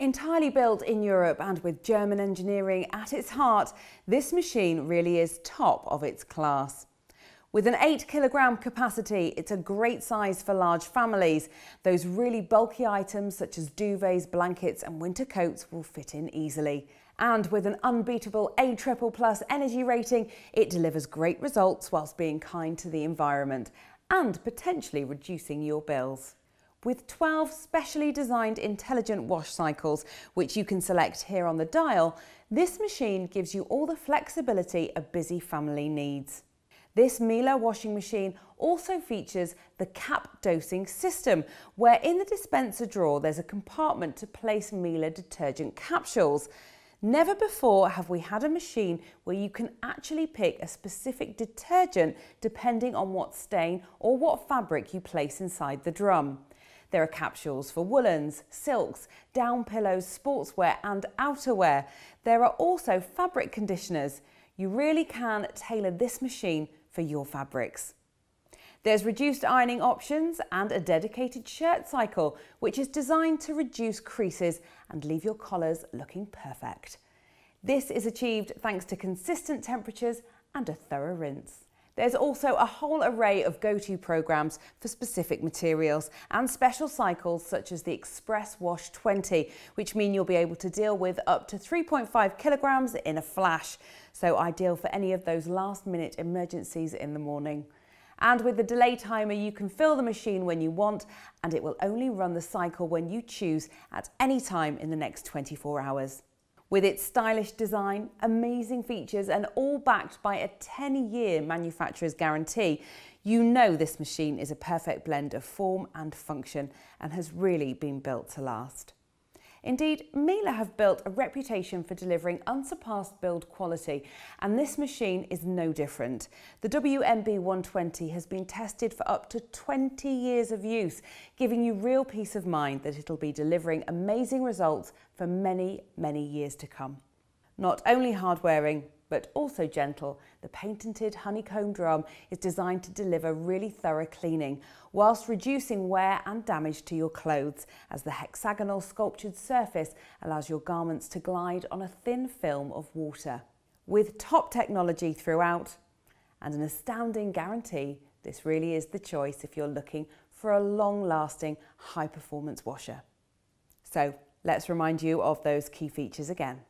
Entirely built in Europe and with German engineering at its heart, this machine really is top of its class. With an 8 kilogram capacity, it's a great size for large families. Those really bulky items such as duvets, blankets and winter coats will fit in easily. And with an unbeatable A triple plus energy rating, it delivers great results whilst being kind to the environment and potentially reducing your bills with 12 specially designed intelligent wash cycles, which you can select here on the dial, this machine gives you all the flexibility a busy family needs. This Miele washing machine also features the cap dosing system, where in the dispenser drawer there's a compartment to place Miele detergent capsules. Never before have we had a machine where you can actually pick a specific detergent depending on what stain or what fabric you place inside the drum. There are capsules for woolens, silks, down pillows, sportswear, and outerwear. There are also fabric conditioners. You really can tailor this machine for your fabrics. There's reduced ironing options and a dedicated shirt cycle, which is designed to reduce creases and leave your collars looking perfect. This is achieved thanks to consistent temperatures and a thorough rinse. There's also a whole array of go-to programs for specific materials and special cycles such as the Express Wash 20, which mean you'll be able to deal with up to 3.5 kilograms in a flash. So ideal for any of those last minute emergencies in the morning. And with the delay timer, you can fill the machine when you want, and it will only run the cycle when you choose at any time in the next 24 hours with its stylish design, amazing features, and all backed by a 10 year manufacturer's guarantee, you know this machine is a perfect blend of form and function and has really been built to last. Indeed, Miele have built a reputation for delivering unsurpassed build quality, and this machine is no different. The WMB 120 has been tested for up to 20 years of use, giving you real peace of mind that it'll be delivering amazing results for many, many years to come. Not only hard wearing, but also gentle, the patented honeycomb drum is designed to deliver really thorough cleaning whilst reducing wear and damage to your clothes as the hexagonal sculptured surface allows your garments to glide on a thin film of water. With top technology throughout and an astounding guarantee, this really is the choice if you're looking for a long-lasting high-performance washer. So let's remind you of those key features again.